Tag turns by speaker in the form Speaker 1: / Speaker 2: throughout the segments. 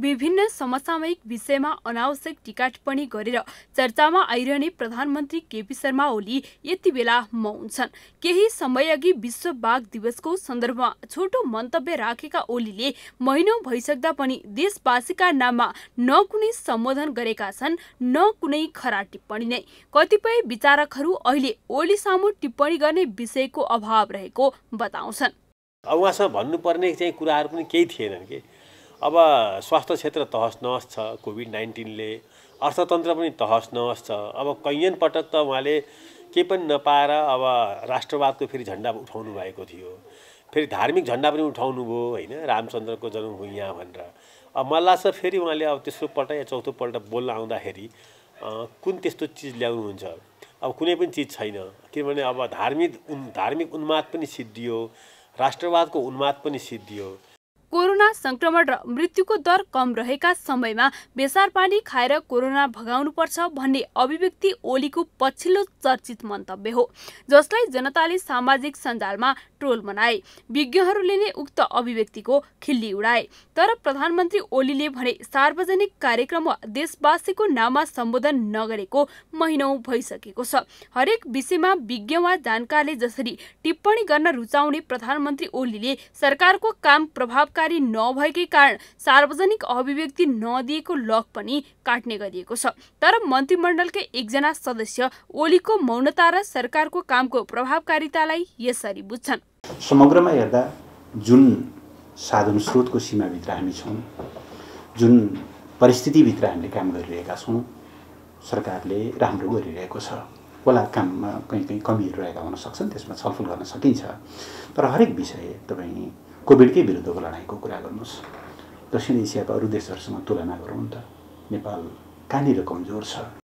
Speaker 1: विभिन्न समसामयिक विषयमा अनावश्यक टिका टिप्पणी गरेर चर्चामा आइरहने प्रधानमन्त्री केपी शर्मा ओली यति बेला मौन छन् केही समयअघि विश्व बाघ दिवसको सन्दर्भमा छोटो मन्तव्य राखेका ओलीले महिनौ भइसक्दा पनि देशवासीका नाममा न कुनै सम्बोधन गरेका छन् न कुनै खरा टिप्पणी नै कतिपय विचारकहरू अहिले ओली सामु टिप्पणी गर्ने विषयको अभाव रहेको बताउँछन्
Speaker 2: अब उहाँसँग भन्नुपर्ने चाहिँ कुराहरू पनि केही थिएनन् कि अब स्वास्थ्य क्षेत्र तहस नहस छ कोभिड नाइन्टिनले अर्थतन्त्र पनि तहस नहस छ अब कैयन पटक त उहाँले केही पनि नपाएर अब राष्ट्रवादको फेरि झन्डा उठाउनु भएको थियो फेरि धार्मिक झन्डा पनि उठाउनु भयो होइन रामचन्द्रको जन्म हो यहाँ भनेर अब मलाई लाग्छ फेरि उहाँले अब तेस्रोपल्ट या चौथोपल्ट बोल्न आउँदाखेरि कुन त्यस्तो चिज ल्याउनुहुन्छ अब कुनै पनि चिज छैन किनभने अब धार्मिक उन् धार्मिक उन्माद पनि सिद्धियो राष्ट्रवादको उन्माद पनि सिद्धियो
Speaker 1: कोरोना संक्रमण र मृत्युको दर कम रहेका समयमा बेसार पानी खाएर कोरोना भगाउनुपर्छ भन्ने अभिव्यक्ति ओलीको पछिल्लो चर्चित मन्तव्य हो जसलाई जनताले सामाजिक सञ्जालमा ट्रोल मनाए विज्ञहरूले नै उक्त अभिव्यक्तिको खिल्ली उडाए तर प्रधानमन्त्री ओलीले भने सार्वजनिक कार्यक्रम वा देशवासीको नाममा सम्बोधन नगरेको महिनौ भइसकेको छ हरेक विषयमा विज्ञ वा जानकारले जसरी टिप्पणी गर्न रुचाउने प्रधानमन्त्री ओलीले सरकारको काम प्रभाव प्रभावकारी नभएकै कारण सार्वजनिक अभिव्यक्ति नदिएको लक पनि काट्ने गरिएको छ तर मन्त्रीमण्डलकै एकजना सदस्य ओलीको मौनता र सरकारको कामको प्रभावकारितालाई यसरी बुझ्छन्
Speaker 3: समग्रमा हेर्दा जुन साधन स्रोतको सीमाभित्र हामी छौँ जुन परिस्थितिभित्र हामीले काम गरिरहेका छौँ सरकारले राम्रो गरिरहेको छ होला काममा कहीँ कहीँ कमीहरू रहेका हुन सक्छन् त्यसमा छलफल गर्न सकिन्छ तर हरेक विषय तपाईँ कोभिडकै विरुद्धको लडाइँको कुरा गर्नुहोस् दक्षिण एसियाको अरू देशहरूसँग तुलना गरौँ त नेपाल कहाँनिर कमजोर छ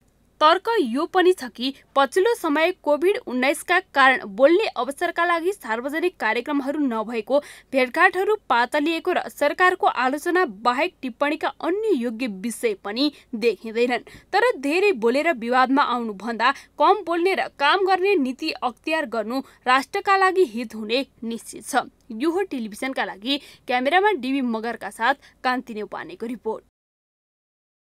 Speaker 1: तर्क यो पनि छ कि पछिल्लो समय कोभिड उन्नाइसका कारण बोल्ने अवसरका लागि सार्वजनिक कार्यक्रमहरू नभएको भेटघाटहरू पातलिएको र सरकारको आलोचना बाहेक टिप्पणीका अन्य योग्य विषय पनि देखिँदैनन् तर धेरै बोलेर विवादमा आउनुभन्दा कम बोल्ने र काम गर्ने नीति अख्तियार गर्नु राष्ट्रका लागि हित हुने निश्चित छ यो टेलिभिजनका लागि क्यामेरामा डिबी मगरका साथ कान्ति रिपोर्ट